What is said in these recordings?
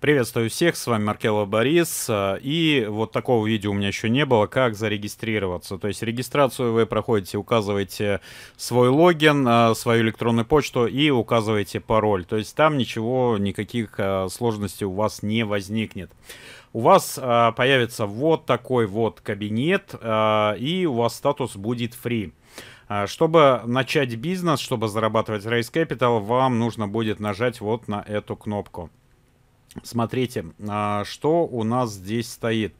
Приветствую всех, с вами Маркелов Борис. Э, и вот такого видео у меня еще не было, как зарегистрироваться. То есть регистрацию вы проходите, указываете свой логин, э, свою электронную почту и указываете пароль. То есть там ничего, никаких э, сложностей у вас не возникнет у вас появится вот такой вот кабинет, и у вас статус будет free. Чтобы начать бизнес, чтобы зарабатывать Race Capital, вам нужно будет нажать вот на эту кнопку. Смотрите, а, что у нас здесь стоит.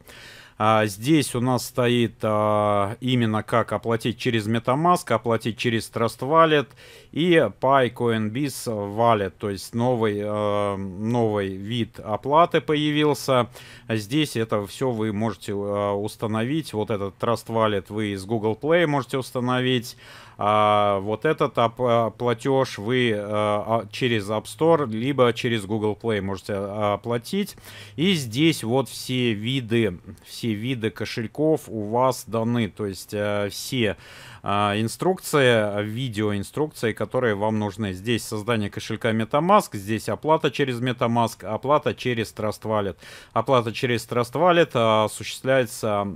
А, здесь у нас стоит а, именно как оплатить через MetaMask, оплатить через Trust Wallet и PyCoinBiz Wallet. То есть новый, а, новый вид оплаты появился. Здесь это все вы можете установить. Вот этот Trust Wallet вы из Google Play можете установить. А, вот этот оп- платеж вы а, через App Store либо через Google Play можете оплатить. И здесь вот все виды, все все виды кошельков у вас даны, то есть э, все э, инструкции, видеоинструкции, которые вам нужны. Здесь создание кошелька MetaMask, здесь оплата через MetaMask, оплата через Trust Wallet. Оплата через Trust Wallet э, осуществляется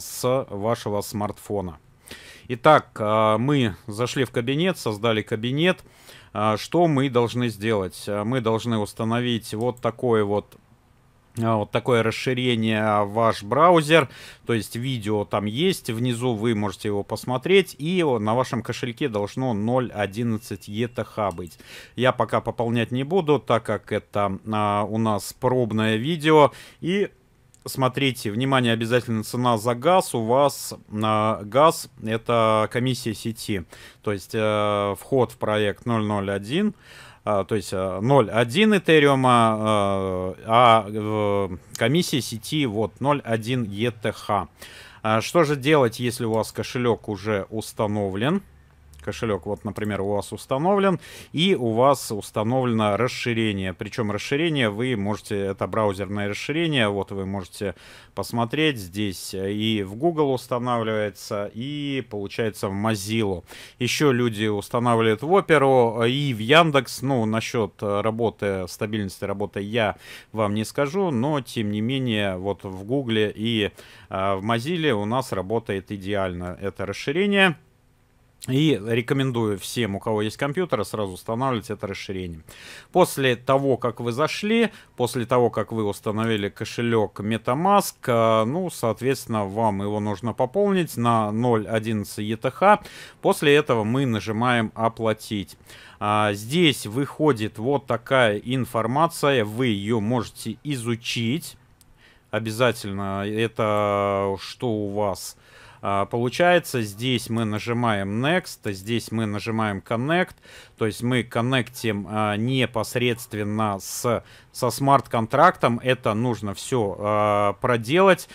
с вашего смартфона. Итак, мы зашли в кабинет, создали кабинет. Что мы должны сделать? Мы должны установить вот такое вот а, вот такое расширение а, ваш браузер, то есть видео там есть, внизу вы можете его посмотреть, и на вашем кошельке должно 0.11 ETH быть. Я пока пополнять не буду, так как это а, у нас пробное видео, и смотрите, внимание, обязательно цена за газ. У вас э, газ это комиссия сети, то есть э, вход в проект 001. А, то есть 0,1 э, Этериума, э, а комиссия сети вот 0,1 ETH. А что же делать, если у вас кошелек уже установлен? кошелек, вот, например, у вас установлен, и у вас установлено расширение. Причем расширение вы можете, это браузерное расширение, вот вы можете посмотреть здесь э, и в Google устанавливается, и получается в Mozilla. Еще люди устанавливают в оперу э, и в Яндекс. Ну, насчет э, работы, стабильности работы я вам не скажу, но тем не менее вот в Google и э, в Mozilla у нас работает идеально это расширение. И рекомендую всем, у кого есть компьютер, сразу устанавливать это расширение. После того, как вы зашли, после того, как вы установили кошелек MetaMask, э, ну, соответственно, вам его нужно пополнить на 0.11 ETH. После этого мы нажимаем «Оплатить». А, здесь выходит вот такая информация, вы ее можете изучить обязательно. Это что у вас? А, получается, здесь мы нажимаем Next, здесь мы нажимаем Connect, то есть мы коннектим а, непосредственно с, со смарт-контрактом. Это нужно все а, проделать.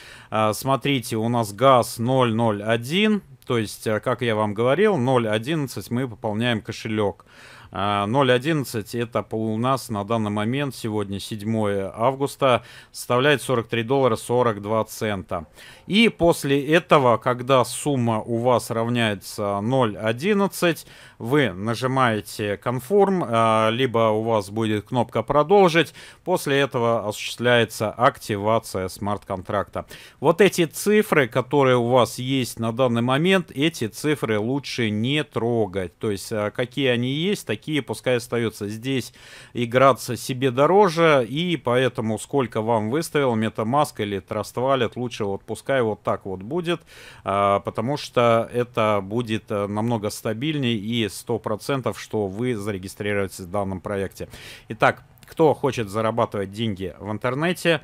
Смотрите, у нас газ 001, то есть, как я вам говорил, 0.11 мы пополняем кошелек. 0.11 а, это у нас на данный момент, сегодня 7 августа, составляет 43 доллара 42 цента. И после этого, когда сумма у вас равняется 0.11, вы нажимаете конформ а, либо у вас будет кнопка «Продолжить». После этого осуществляется активация смарт-контракта. Вот эти цифры, которые у вас есть на данный момент, эти цифры лучше не трогать. То есть а, какие они есть, такие такие пускай остаются здесь, играться себе дороже, и поэтому сколько вам выставил MetaMask или Trust Wallet, лучше вот пускай вот так вот будет, а, потому что это будет э, намного стабильнее и сто процентов, что вы зарегистрируетесь в данном проекте. Итак, кто хочет зарабатывать деньги в интернете,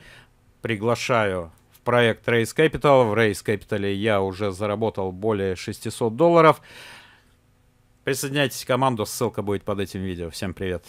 приглашаю в проект Race Capital. В Race Capital я уже заработал более 600 долларов. Присоединяйтесь к команду, ссылка будет под этим видео. Всем привет.